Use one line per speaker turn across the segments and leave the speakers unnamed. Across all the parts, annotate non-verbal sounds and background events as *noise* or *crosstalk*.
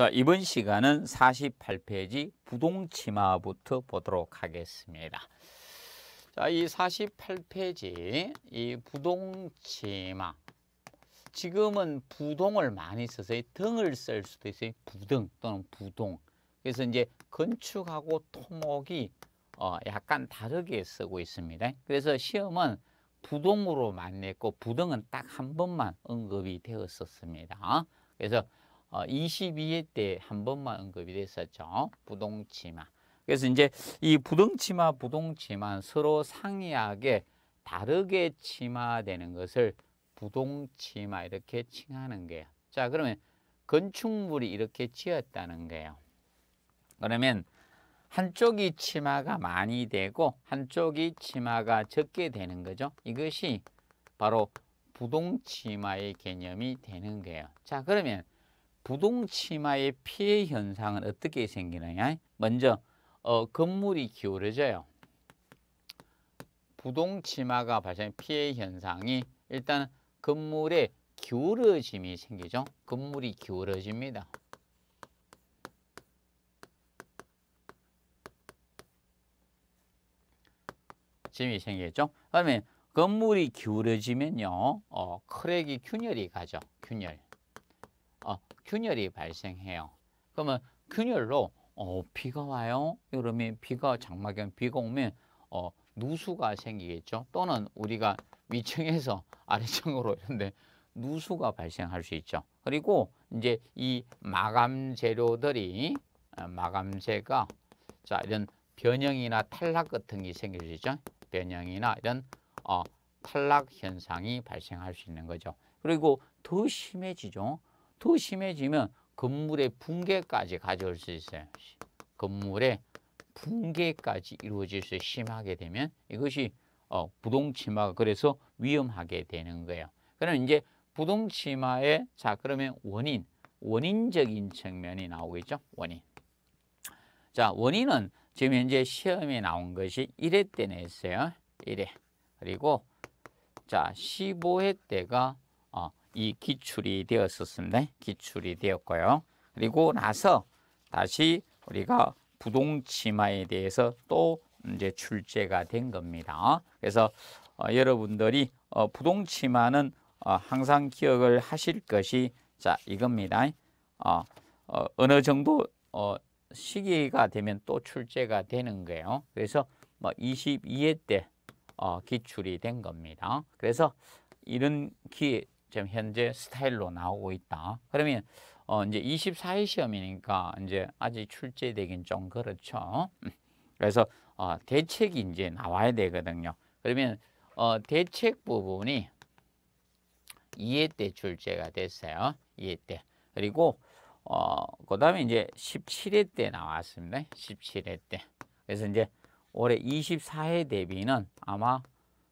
자, 이번 시간은 48페이지 부동치마부터 보도록 하겠습니다. 자, 이 48페이지 이 부동치마 지금은 부동을 많이 써서 등을 쓸 수도 있어요. 부등 또는 부동. 그래서 이제 건축하고 토목이 어, 약간 다르게 쓰고 있습니다. 그래서 시험은 부동으로만 냈고 부등은 딱 한 번만 언급이 되었었습니다. 그래서 22회 어, 때한 번만 언급이 됐었죠. 부동치마. 그래서 이제 이 부동치마, 부동치마 서로 상이하게 다르게 치마되는 것을 부동치마 이렇게 칭하는 거예요. 자, 그러면 건축물이 이렇게 지었다는 거예요. 그러면 한쪽이 치마가 많이 되고 한쪽이 치마가 적게 되는 거죠. 이것이 바로 부동치마의 개념이 되는 거예요. 자, 그러면 부동치마의 피해 현상은 어떻게 생기느냐? 먼저 어, 건물이 기울어져요. 부동치마가 발생 피해 현상이 일단 건물에 기울어짐이 생기죠. 건물이 기울어집니다. 짐이 생기겠죠. 그러면 건물이 기울어지면요. 어, 크랙이 균열이 가죠. 균열. 균열이 발생해요. 그러면 균열로 어, 비가 와요. 그러면 비가 장마경 비가 오면 어, 누수가 생기겠죠. 또는 우리가 위층에서 *laughs* 아래층으로 이런데 누수가 발생할 수 있죠. 그리고 이제 이 마감 재료들이 어, 마감재가 자 이런 변형이나 탈락 같은 게 생길 수 있죠. 변형이나 이런 어, 탈락 현상이 발생할 수 있는 거죠. 그리고 더 심해지죠. 더 심해지면 건물의 붕괴까지 가져올 수 있어요. 건물의 붕괴까지 이루어질 수 심하게 되면 이것이 어, 부동치마가 그래서 위험하게 되는 거예요. 그럼 이제 부동치마의 자 그러면 원인, 원인적인 측면이 나오겠죠. 원인. 자 원인은 지금 현재 시험에 나온 것이 1회 때 냈어요. 1회. 그리고 자 15회 때가 이 기출이 되었었습니다. 기출이 되었고요. 그리고 나서 다시 우리가 부동치마에 대해서 또 이제 출제가 된 겁니다. 그래서 어, 여러분들이 어, 부동치마는 어, 항상 기억을 하실 것이 자 이겁니다. 어, 어, 어느 정도 어, 시기가 되면 또 출제가 되는 거예요. 그래서 뭐 22회 때 어, 기출이 된 겁니다. 그래서 이런 기회 지금 현재 스타일로 나오고 있다. 그러면 어 이제 24회 시험이니까 이제 아직 출제되긴 좀 그렇죠. 그래서 어 대책이 이제 나와야 되거든요. 그러면 어 대책 부분이 2회 때 출제가 됐어요. 2회 때. 그리고 어, 그 다음에 이제 17회 때 나왔습니다. 17회 때. 그래서 이제 올해 24회 대비는 아마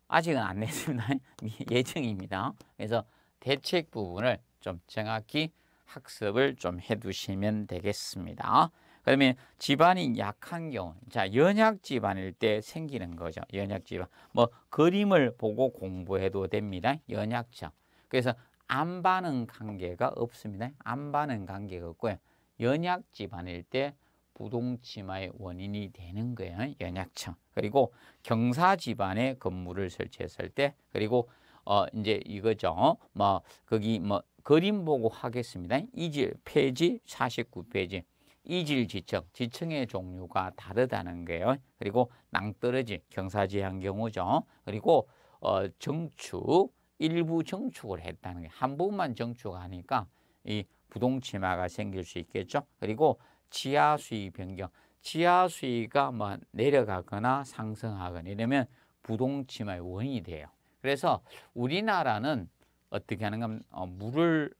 아직은 안 냈습니다. *laughs* 예정입니다. 그래서 대책 부분을 좀 정확히 학습을 좀 해두시면 되겠습니다. 그러면 집안이 약한 경우, 자 연약 집안일 때 생기는 거죠. 연약 집안, 뭐 그림을 보고 공부해도 됩니다. 연약점. 그래서 안 봐는 관계가 없습니다. 안 봐는 관계가 없고요. 연약 집안일 때 부동치마의 원인이 되는 거예요. 연약층. 그리고 경사 집안에 건물을 설치했을 때 그리고 어 이제 이거죠. 뭐 거기 뭐 그림 보고 하겠습니다. 이질 페이지 49페이지. 이질 지청, 지층의 종류가 다르다는 거예요. 그리고 낭떠러지, 경사지향 경우죠. 그리고 어, 정축, 일부 정축을 했다는 게 한 부분만 정축하니까 이 부동치마가 생길 수 있겠죠. 그리고 지하수위 변경, 지하수위가 뭐 내려가거나 상승하거나 이러면 부동치마의 원인이 돼요. 그래서 우리나라는 어떻게 하는가 어, 물을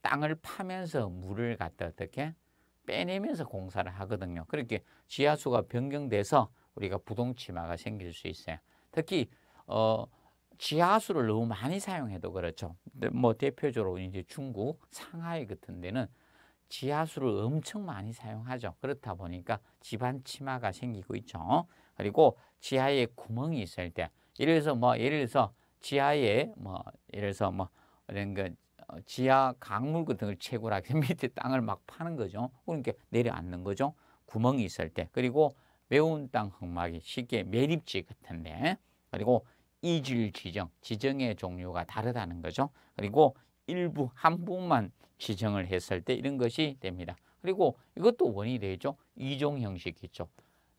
땅을 파면서 물을 갖다 어떻게 빼내면서 공사를 하거든요. 그렇게 지하수가 변경돼서 우리가 부동치마가 생길 수 있어요. 특히 어 지하수를 너무 많이 사용해도 그렇죠. 뭐 대표적으로 이제 중국 상하이 같은 데는 지하수를 엄청 많이 사용하죠. 그렇다 보니까 집안 치마가 생기고 있죠. 그리고 지하에 구멍이 있을 때 예를 들어서 뭐 예를 들어서 지하에 뭐 예를 들어서 뭐 이런 그 지하 강물 같은 걸 채굴하기 *laughs* 밑에 땅을 막 파는 거죠. 그러니까 내려앉는 거죠. 구멍이 있을 때 그리고 매운 땅 흑막이 쉽게 매립지 같은데 그리고 이질 지정, 지정의 종류가 다르다는 거죠. 그리고 일부 한 부분만 지정을 했을 때 이런 것이 됩니다. 그리고 이것도 원이 되죠. 이종 형식 있죠.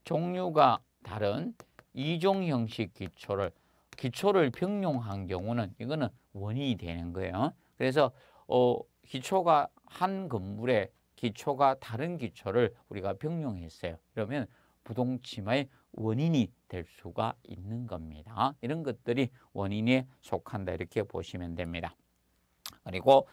종류가 다른 이종 형식 기초를 기초를 병용한 경우는 이거는 원인이 되는 거예요. 그래서 어, 기초가 한 건물에 기초가 다른 기초를 우리가 병용했어요. 그러면 부동침의 원인이 될 수가 있는 겁니다. 이런 것들이 원인에 속한다 이렇게 보시면 됩니다. 그리고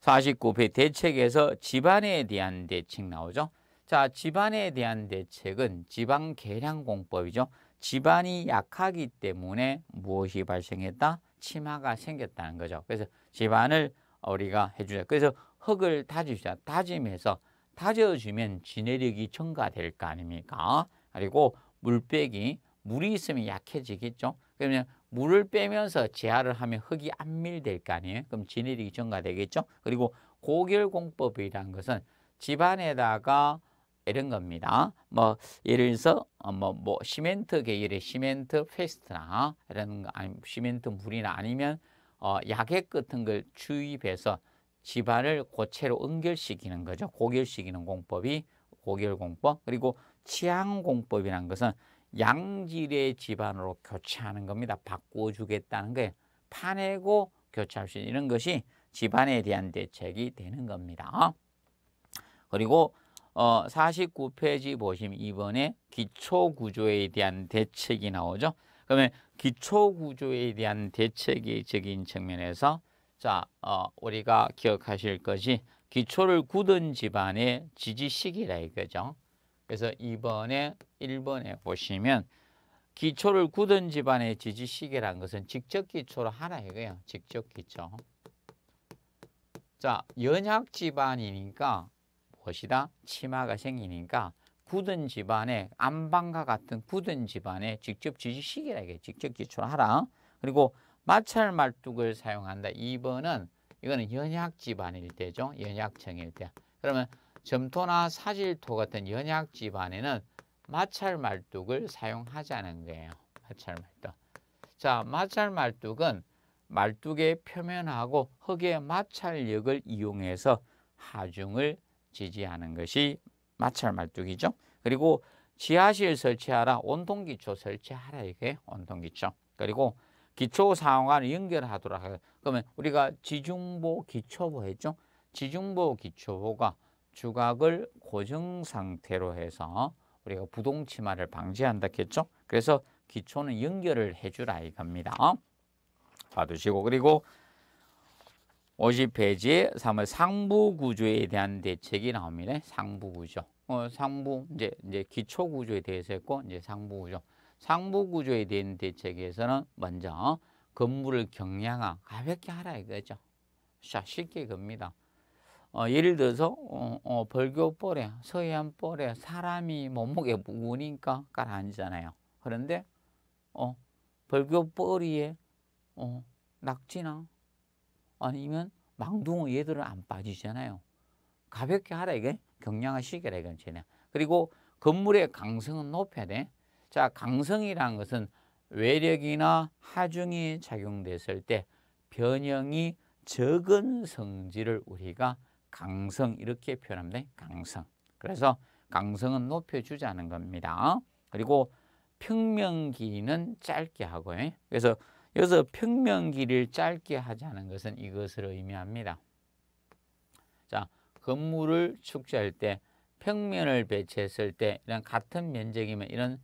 49페 대책에서 집안에 대한 대책 나오죠. 자, 집안에 대한 대책은 지방계량공법이죠. 집안이 약하기 때문에 무엇이 발생했다? 치마가 생겼다는 거죠. 그래서 집안을 우리가 해주자. 그래서 흙을 다지자. 다짐해서 다져주면 진해력이 증가될 거 아닙니까? 그리고 물빼기, 물이 있으면 약해지겠죠. 그러면 물을 빼면서 제하를 하면 흙이 안밀될 거 아니에요. 그럼 진해력이 증가되겠죠. 그리고 고결공법이라는 것은 집안에다가 이런 겁니다. 뭐 예를 들어서 어, 뭐, 뭐 시멘트 계열의 시멘트 페스트나 이런 아니 시멘트 물이나 아니면 어, 약액 같은 걸 주입해서 집안을 고체로 응결시키는 거죠. 고결시키는 공법이 고결공법 그리고 치안공법이란 것은 양질의 집안으로 교체하는 겁니다. 바꾸어 주겠다는 거예요. 파내고 교체할 수 있는 이런 것이 집안에 대한 대책이 되는 겁니다. 그리고 어, 49페이지 보시면 이번에 기초구조에 대한 대책이 나오죠. 그러면 기초구조에 대한 대책적인 측면에서 자 어, 우리가 기억하실 것이 기초를 굳은 집안의 지지식이라 이거죠. 그래서 이번에 1번에 보시면 기초를 굳은 집안의 지지식이란 것은 직접 기초로 하나 이거요 직접 기초. 자, 연약 집안이니까 무엇이다? 치마가 생기니까 굳은 집안에 안방과 같은 굳은 집안에 직접 지지식이라게 직접 기초 하라. 그리고 마찰 말뚝을 사용한다. 2번은 이거는 연약 집안일 때죠. 연약층일 때. 그러면 점토나 사질토 같은 연약 집안에는 마찰 말뚝을 사용하자는 거예요. 마찰 말뚝. 자, 마찰 말뚝은 말뚝의 표면하고 흙의 마찰력을 이용해서 하중을 지지하는 것이 마찰 말뚝이죠. 그리고 지하실 설치하라, 온통기초 설치하라 이게 온통기초. 그리고 기초 상황을 연결하도록 하라. 그러면 우리가 지중보 기초보 했죠. 지중보 기초보가 주각을 고정 상태로 해서 우리가 부동치마를 방지한다 했죠. 그래서 기초는 연결을 해주라 이겁니다. 어? 봐두시고 그리고 50페이지에 3월 상부 구조에 대한 대책이 나옵니다. 상부 구조. 어, 상부 이제 이제 기초 구조에 대해서 했고 이제 상부 구조. 상부 구조에 대한 대책에서는 먼저 건물을 경량화 가볍게 하라 이거죠. 자, 쉽게 겁니다. 어, 예를 들어서 어, 어, 벌교벌에 서해안벌에 사람이 몸무게 무거니까 가라앉잖아요. 그런데 어, 벌교벌이에 어, 낙지나 아니면 망둥어 얘들은 안 빠지잖아요. 가볍게 하라 이게 경량화시켜라 이건 쟤네. 그리고 건물의 강성은 높여야 돼. 자 강성이라는 것은 외력이나 하중이 작용됐을 때 변형이 적은 성질을 우리가 강성 이렇게 표현합니다. 강성. 그래서 강성은 높여주자는 겁니다. 그리고 평명기는 짧게 하고 요 예? 그래서 여기서 평면길를 짧게 하자는 것은 이것을 의미합니다. 자, 건물을 축소할 때 평면을 배치했을 때 이런 같은 면적이면 이런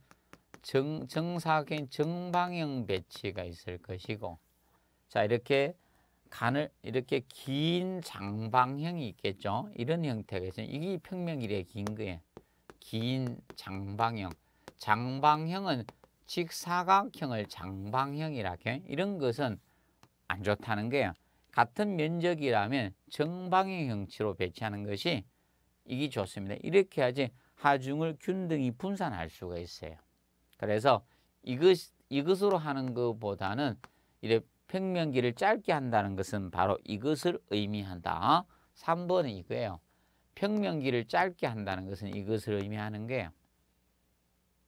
정, 정사각형 정방형 배치가 있을 것이고 자 이렇게 간을 이렇게 긴 장방형이 있겠죠 이런 형태가 있어요 이게 평면길의 긴 거예요 긴 장방형 장방형은 직사각형을 장방형이라 해. 이런 것은 안 좋다는 거예요. 같은 면적이라면 정방형 형로 배치하는 것이 이게 좋습니다. 이렇게 해야지 하중을 균등히 분산할 수가 있어요. 그래서 이것, 이것으로 하는 것보다는 이래 평면기를 짧게 한다는 것은 바로 이것을 의미한다. 3번은 이거예요. 평면기를 짧게 한다는 것은 이것을 의미하는 거예요.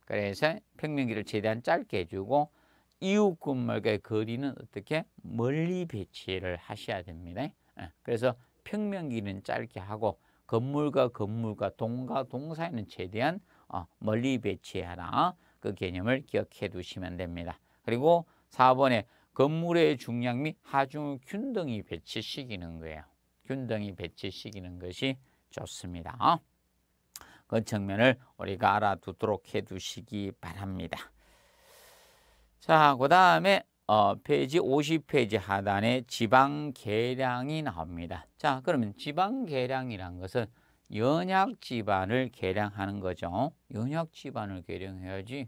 그래서 평면기를 최대한 짧게 해주고 이웃 건물과의 거리는 어떻게 멀리 배치를 하셔야 됩니다. 예, 그래서 평면기는 짧게 하고 건물과 건물과 동과 동 사이는 최대한 어, 멀리 배치하라. 그 개념을 기억해 두시면 됩니다. 그리고 4번에 건물의 중량 및 하중을 균등히 배치시키는 거예요. 균등히 배치시키는 것이 좋습니다. 그 측면을 우리가 알아두도록 해두시기 바랍니다. 자, 그 다음에 어, 페이지 50페이지 하단에 지방 계량이 나옵니다. 자, 그러면 지방 계량이란 것은 연약 지방을 계량하는 거죠. 연약 지방을 계량해야지.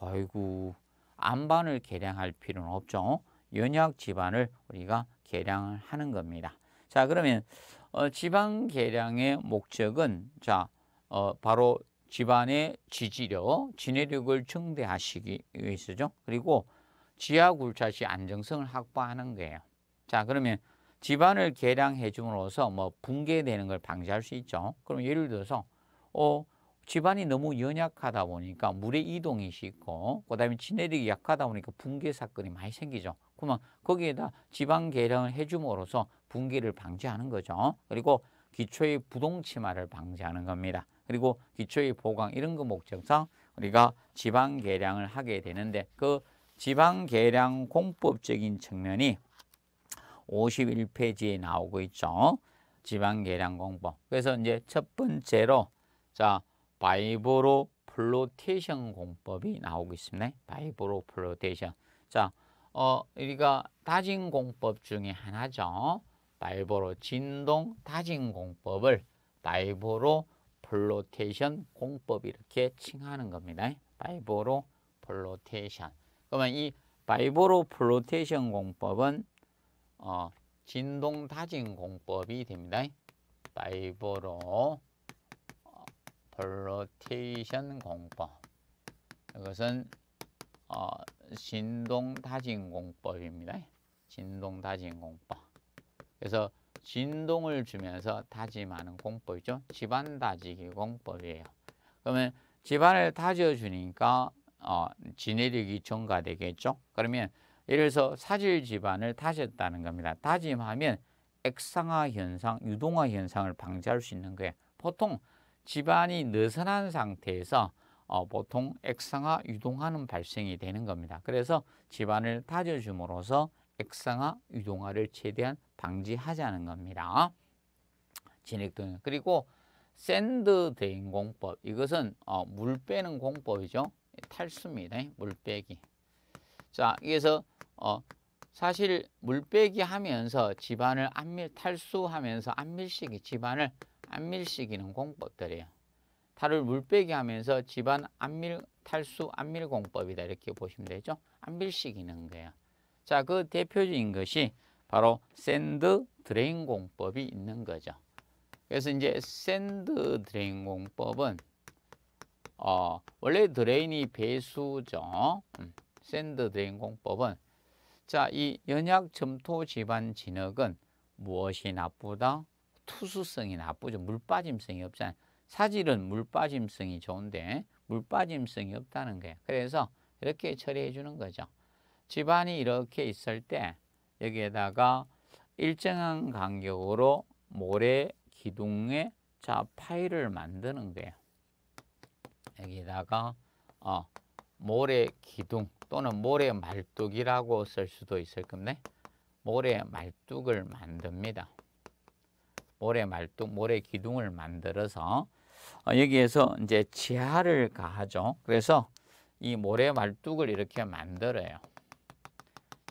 아이고, 안반을 계량할 필요는 없죠. 연약 지방을 우리가 계량을 하는 겁니다. 자, 그러면 어, 지방 계량의 목적은 자 어, 바로 집안의 지지력, 지내력을 증대하시기 위해서죠. 그리고 지하굴착시 안정성을 확보하는 거예요. 자, 그러면 집안을 개량해 줌으로써 뭐 붕괴되는 걸 방지할 수 있죠. 그럼 예를 들어서 어, 집안이 너무 연약하다 보니까 물의 이동이 쉽고 그다음에 지내력이 약하다 보니까 붕괴 사건이 많이 생기죠. 그러면 거기에다 지방 개량을 해줌으로써 붕괴를 방지하는 거죠. 그리고 기초의 부동치마를 방지하는 겁니다. 그리고 기초의 보강 이런 거 목적상 우리가 지방 계량을 하게 되는데 그 지방 계량 공법적인 측면이 51페이지에 나오고 있죠. 지방 계량 공법. 그래서 이제 첫 번째로 자, 바이브로 플로테이션 공법이 나오고 있습니다. 바이브로 플로테이션. 자, 어, 우리가 다진 공법 중에 하나죠. 바이브로 진동 다진 공법을 바이브로 플로테이션 공법 이렇게 칭하는 겁니다. 바이보로 플로테이션. 그러면 이 바이보로 플로테이션 공법은 어, 진동 다진 공법이 됩니다. 바이보로 어, 플로테이션 공법. 이것은 어, 진동 다진 공법입니다. 진동 다진 공법. 그래서 진동을 주면서 다짐하는 공법이죠. 집안 다지기 공법이에요. 그러면 집안을 다져주니까 어, 지내력이 증가되겠죠. 그러면 예를 들어서 사질 집안을 다졌다는 겁니다. 다짐하면 액상화 현상, 유동화 현상을 방지할 수 있는 거예요. 보통 집안이 느슨한 상태에서 어, 보통 액상화, 유동화는 발생이 되는 겁니다. 그래서 집안을 다져줌으로써 액상화, 유동화를 최대한 방지하자는 겁니다. 진흙등 그리고 샌드 대인 공법 이것은 어, 물 빼는 공법이죠. 탈수입니다. 물 빼기. 자, 그래서 어, 사실 물 빼기 하면서 집안을 안밀 탈수하면서 안밀식이 집안을 안밀식이는 공법들이에요. 탈을 물 빼기 하면서 집안 안밀 탈수 안밀 공법이다 이렇게 보시면 되죠. 안밀식이는 거예요. 자, 그 대표적인 것이 바로 샌드 드레인 공법이 있는 거죠. 그래서 이제 샌드 드레인 공법은 어, 원래 드레인이 배수죠. 샌드 음, 드레인 공법은 자, 이 연약 점토 지반 진흙은 무엇이 나쁘다? 투수성이 나쁘죠. 물 빠짐성이 없잖아요. 사질은 물 빠짐성이 좋은데 물 빠짐성이 없다는 거예요. 그래서 이렇게 처리해 주는 거죠. 집안이 이렇게 있을 때 여기에다가 일정한 간격으로 모래 기둥에 자 파일을 만드는 거예요. 여기다가 어, 모래 기둥 또는 모래 말뚝이라고 쓸 수도 있을 겁니다. 모래 말뚝을 만듭니다. 모래 말뚝, 모래 기둥을 만들어서 어, 여기에서 이제 지하를 가하죠. 그래서 이 모래 말뚝을 이렇게 만들어요.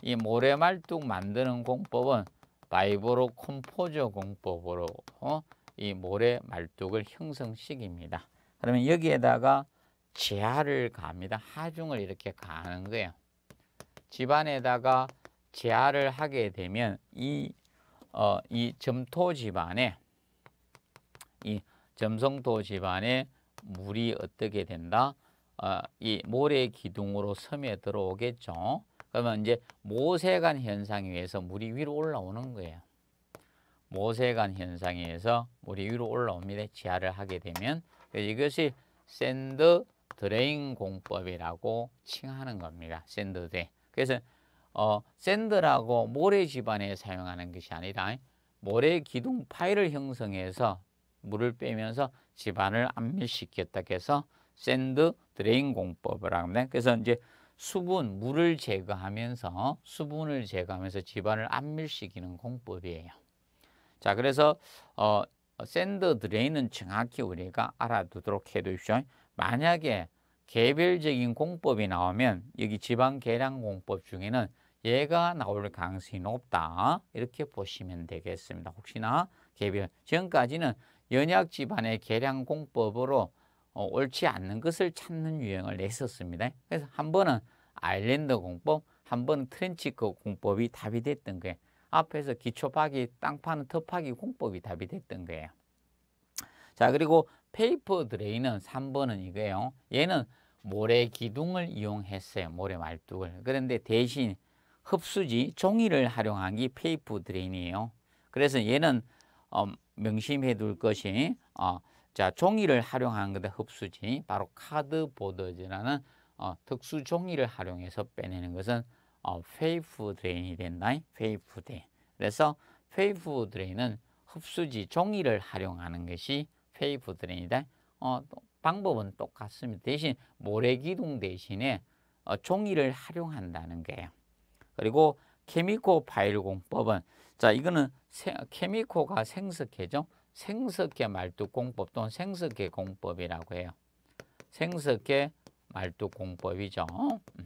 이 모래말뚝 만드는 공법은 바이브로 콤포저 공법으로 어? 이 모래말뚝을 형성시킵니다. 그러면 여기에다가 지하를 갑니다. 하중을 이렇게 가는 거예요. 집안에다가 지하를 하게 되면 이, 어, 이 점토 집안에 이 점성토 집안에 물이 어떻게 된다? 어, 이 모래 기둥으로 섬에 들어오겠죠. 그러면 이제 모세관 현상에 의해서 물이 위로 올라오는 거예요. 모세관 현상에 의해서 물이 위로 올라옵니다. 지하를 하게 되면 이것이 샌드 드레인 공법이라고 칭하는 겁니다. 샌드 대. 그래서 어, 샌드라고 모래 집안에 사용하는 것이 아니라 모래 기둥 파일을 형성해서 물을 빼면서 집안을 압류시켰다 해서 샌드 드레인 공법이라고 합니다. 그래서 이제 수분, 물을 제거하면서 수분을 제거하면서 집안을 압밀시키는 공법이에요. 자, 그래서 어, 샌드 드레인은 정확히 우리가 알아두도록 해두십시오. 만약에 개별적인 공법이 나오면 여기 지방 계량 공법 중에는 얘가 나올 가능성이 높다. 이렇게 보시면 되겠습니다. 혹시나 개별 지금까지는 연약 집안의 계량 공법으로 어, 옳지 않는 것을 찾는 유형을 냈었습니다. 그래서 한 번은 아일랜드 공법, 한 번은 트렌치크 공법이 답이 됐던 거예요. 앞에서 기초 파기, 땅 파는 터 파기 공법이 답이 됐던 거예요. 자, 그리고 페이퍼 드레이는 3번은 이거예요. 얘는 모래 기둥을 이용했어요. 모래 말뚝을. 그런데 대신 흡수지 종이를 활용한 게 페이퍼 드레인이에요. 그래서 얘는 어, 명심해 둘 것이 어, 자, 종이를 활용한 건데 흡수지 바로 카드보드라는 어, 특수 종이를 활용해서 빼내는 것은 어, 페이프 드레인이 된다. 페이프 드레인. 그래서 페이프 드레인은 흡수지 종이를 활용하는 것이 페이프 드레인이다. 어, 방법은 똑같습니다. 대신 모래기둥 대신에 어, 종이를 활용한다는 거예요. 그리고 케미코 파일 공법은 자 이거는 케미코가 생석해죠. 생석계 말뚝공법 또는 생석계 공법이라고 해요. 생석계 말뚝공법이죠. 음.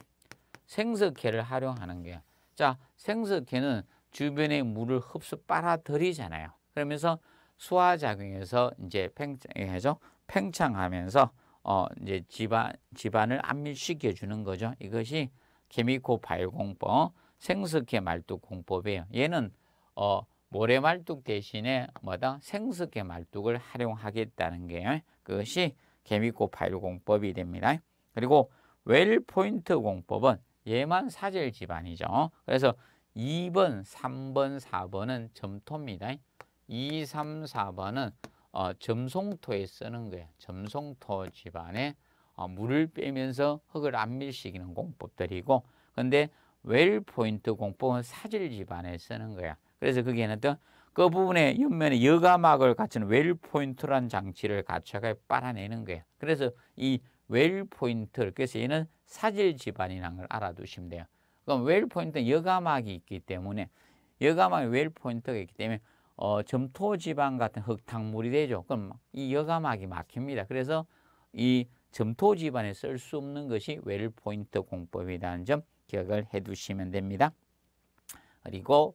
생석계를 활용하는 거예요. 자, 생석계는 주변의 물을 흡수 빨아들이잖아요. 그러면서 수화작용에서 이제 팽창해죠 팽창하면서 어 이제 집안 집안을 안밀시켜 주는 거죠. 이것이 케미코 발공법 생석계 말뚝 공법이에요. 얘는 어 모래말뚝 대신에 뭐다 생석의 말뚝을 활용하겠다는 게 그것이 개미꽃 파일 공법이 됩니다. 그리고 웰 포인트 공법은 얘만 사질 집안이죠. 그래서 2번, 3번, 4번은 점토입니다. 2, 3, 4번은 어, 점송토에 쓰는 거예요. 점송토 집안에 어, 물을 빼면서 흙을 안 밀시키는 공법들이고 근데 웰 포인트 공법은 사질 집안에 쓰는 거야. 그래서 거기에는 어떤 그 부분에 옆면에 여가막을 갖춘 웰포인트란 장치를 갖춰가 빨아내는 거예요. 그래서 이 웰포인트, 를 그래서 얘는 사질 집안이라는 걸 알아두시면 돼요. 그럼 웰포인트는 여가막이 있기 때문에 여가막에 웰포인트가 있기 때문에 어, 점토 지반 같은 흙탕물이 되죠. 그럼 이 여가막이 막힙니다. 그래서 이 점토 지반에쓸 수 없는 것이 웰포인트 공법이라는 점 기억을 해 두시면 됩니다. 그리고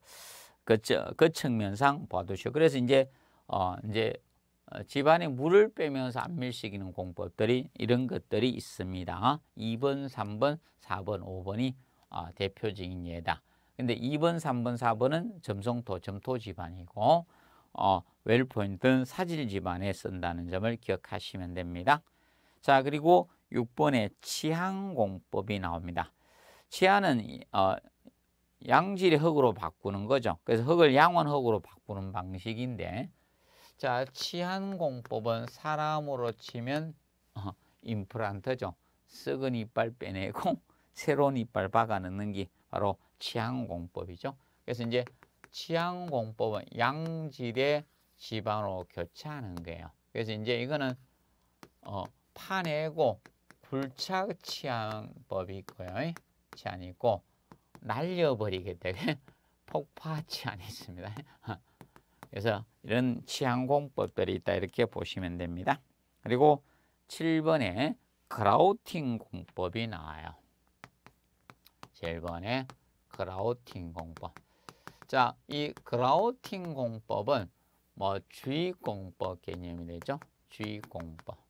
그, 그 측면상 봐두시오. 그래서 이제 어 이제 어, 집안에 물을 빼면서 안 밀시키는 공법들이 이런 것들이 있습니다. 2번, 3번, 4번, 5번이 어, 대표적인 예다. 근데 2번, 3번, 4번은 점성토, 점토 집안이고 어, 웰포인트는 사질 집안에 쓴다는 점을 기억하시면 됩니다. 자, 그리고 6번에 치향공법이 나옵니다. 치아는 어, 양질의 흙으로 바꾸는 거죠. 그래서 흙을 양원흙으로 바꾸는 방식인데 자 치안공법은 사람으로 치면 어, 임플란트죠. 썩은 이빨 빼내고 *laughs* 새로운 이빨 박아넣는 게 바로 치안공법이죠. 그래서 이제 치안공법은 양질의 집안으로 교체하는 거예요. 그래서 이제 이거는 어, 파내고 불착 치안법이 있고요. 치안이 있고 날려버리게 되게 *laughs* 폭파하지않습니다 *laughs* 그래서 이런 치안공법들이 있다 이렇게 보시면 됩니다. 그리고 7번에 크라우팅 공법이 나와요. 7번에 크라우팅 공법. 자, 이 크라우팅 공법은 뭐 주의공법 개념이 되죠. 주의공법.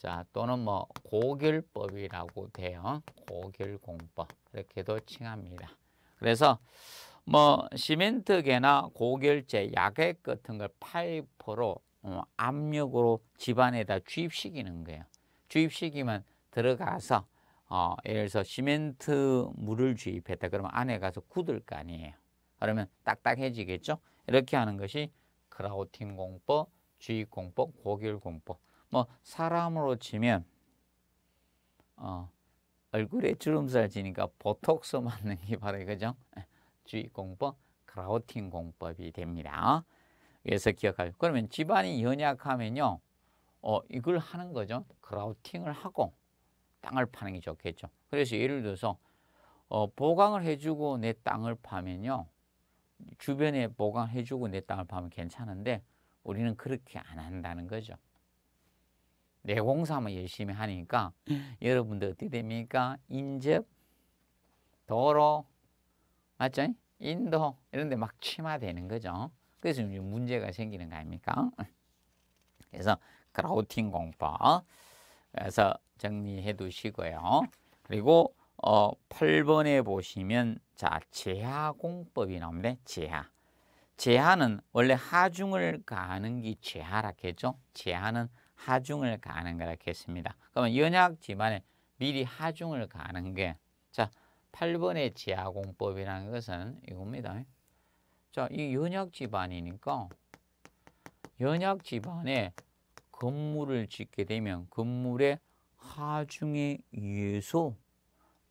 자, 또는 뭐 고결법이라고 돼요. 고결공법 이렇게도 칭합니다. 그래서 뭐 시멘트계나 고결제, 약액 같은 걸 파이프로 어, 압력으로 집안에다 주입시키는 거예요. 주입시키면 들어가서 어, 예를 들어서 시멘트 물을 주입했다 그러면 안에 가서 굳을 거 아니에요. 그러면 딱딱해지겠죠. 이렇게 하는 것이 크라우팅 공법, 주입 공법, 고결 공법 뭐 사람으로 치면 어, 얼굴에 주름살 지니까 보톡스 맞는 게 바로 그죠? 예, 주의 공법, 그라우팅 공법이 됩니다. 그래서 기억하죠. 그러면 집안이 연약하면요. 어, 이걸 하는 거죠. 그라우팅을 하고 땅을 파는 게 좋겠죠. 그래서 예를 들어서 어, 보강을 해주고 내 땅을 파면요. 주변에 보강해주고 내 땅을 파면 괜찮은데 우리는 그렇게 안 한다는 거죠. 내 공사만 열심히 하니까 음. 여러분들 어떻게 됩니까? 인접, 도로, 맞죠? 인도 이런 데막 침하되는 거죠. 그래서 지금 문제가 생기는 거 아닙니까? 그래서 크라우팅 공법 그래서 정리해 두시고요. 그리고 어, 8번에 보시면 자 제하 공법이 나옵니다. 제하. 제하는 원래 하중을 가는게 제하라 했죠. 제하는 하중을 가하는 거라 했습니다. 그러면 연약 집안에 미리 하중을 가는게 자, 8번의 지하공법이라는 것은 이겁니다. 자, 이 연약 집안이니까 연약 집안에 건물을 짓게 되면 건물의 하중에 의해서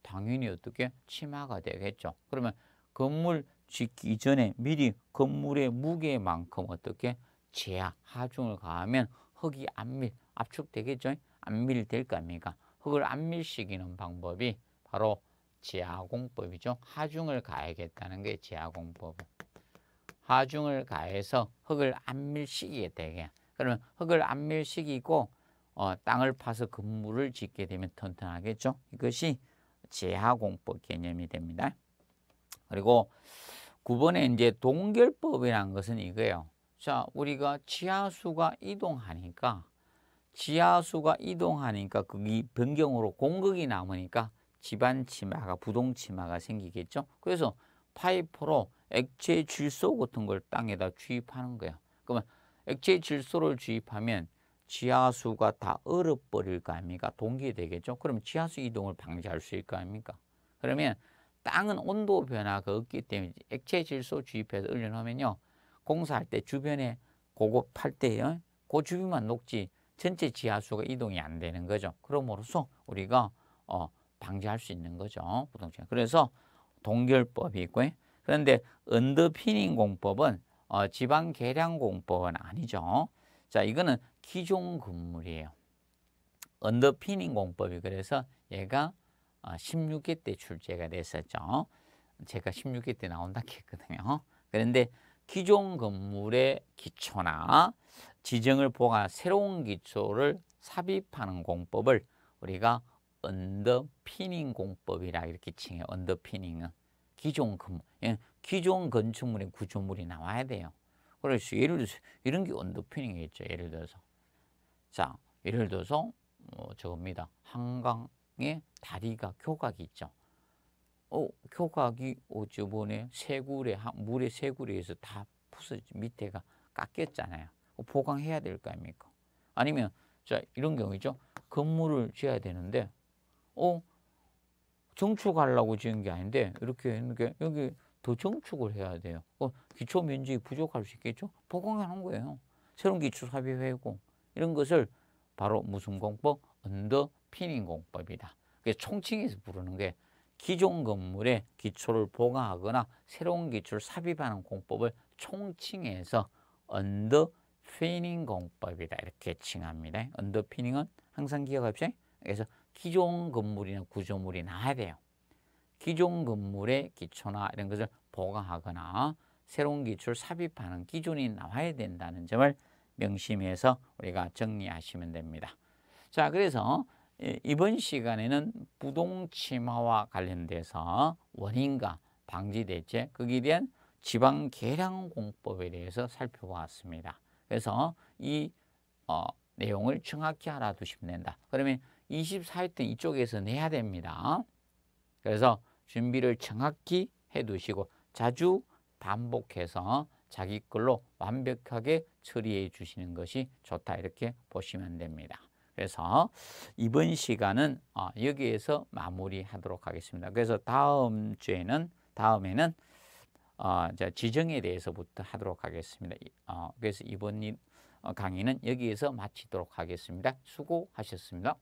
당연히 어떻게 침하가 되겠죠. 그러면 건물 짓기 전에 미리 건물의 무게만큼 어떻게 제하 하중을 가하면 흙이 안밀, 압축되겠죠? 안밀될 겁니다. 흙을 안밀시키는 방법이 바로 지하공법이죠. 하중을 가해야겠다는 게 지하공법. 하중을 가해서 흙을 안밀시키게 되게. 그러면 흙을 안밀시키고 어, 땅을 파서 건물을 짓게 되면 튼튼하겠죠. 이것이 지하공법 개념이 됩니다. 그리고 9번에 이제 동결법이라는 것은 이거예요. 자, 우리가 지하수가 이동하니까 지하수가 이동하니까 그게 변경으로 공극이 남으니까 집안 치마가 부동 치마가 생기겠죠. 그래서 파이프로 액체 질소 같은 걸 땅에다 주입하는 거야. 그러면 액체 질소를 주입하면 지하수가 다 얼어버릴 거 아닙니까? 동기되겠죠. 그럼 지하수 이동을 방지할 수 있을 거 아닙니까? 그러면 땅은 온도 변화가 없기 때문에 액체 질소 주입해서 얼려놓으면요. 공사할 때 주변에 고급할 때요. 그 주변만 녹지 전체 지하수가 이동이 안 되는 거죠. 그럼으로써 우리가 어, 방지할 수 있는 거죠. 부동산. 그래서 동결법이 있고 그런데 언더피닝 공법은 어, 지방 계량 공법은 아니죠. 자, 이거는 기존 건물이에요. 언더피닝 공법이 그래서 얘가 16개 어, 때 출제가 됐었죠. 제가 16개 때 나온다 *laughs* 했거든요. 그런데 기존 건물의 기초나 지정을 보강 새로운 기초를 삽입하는 공법을 우리가 언더피닝 공법이라 이렇게 칭해요. 언더피닝은 기존 건물, 예, 기존 건축물의 구조물이 나와야 돼요. 그래서 예를 들어서 이런 게 언더피닝이겠죠. 예를 들어서 자 예를 들어서 어, 저겁니다. 한강에 다리가 교각이 있죠. 어, 교각이 어찌 보네 세구레 물의 세구레에서 다 부서져 밑에가 깎였잖아요. 어, 보강해야 될 거 아닙니까? 아니면 자 이런 경우죠. 건물을 지어야 되는데 어 정축하려고 지은 게 아닌데 이렇게 했는게 여기 더 정축을 해야 돼요. 어, 기초 면적이 부족할 수 있겠죠? 보강하는 거예요. 새로운 기초 사비 회고 이런 것을 바로 무슨 공법? 언더 피닝 공법이다. 그게 총칭해서 부르는 게 기존 건물의 기초를 보강하거나 새로운 기초를 삽입하는 공법을 총칭해서 언더피닝 공법이다 이렇게 칭합니다. 언더피닝은 항상 기억합시다. 그래서 기존 건물이나 구조물이 나야 돼요. 기존 건물의 기초나 이런 것을 보강하거나 새로운 기초를 삽입하는 기준이 나와야 된다는 점을 명심해서 우리가 정리하시면 됩니다. 자, 그래서 예, 이번 시간에는 부동치마와 관련돼서 원인과 방지 대책, 거기에 대한 지방 계량 공법에 대해서 살펴보았습니다. 그래서 이 어, 내용을 정확히 알아두시면 된다. 그러면 2 4일때 이쪽에서 내야 됩니다. 그래서 준비를 정확히 해두시고 자주 반복해서 자기 걸로 완벽하게 처리해 주시는 것이 좋다 이렇게 보시면 됩니다. 그래서 이번 시간은 어, 여기에서 마무리하도록 하겠습니다. 그래서 다음 주에는 다음에는 어, 지정에 대해서부터 하도록 하겠습니다. 어, 그래서 이번 강의는 여기에서 마치도록 하겠습니다. 수고하셨습니다.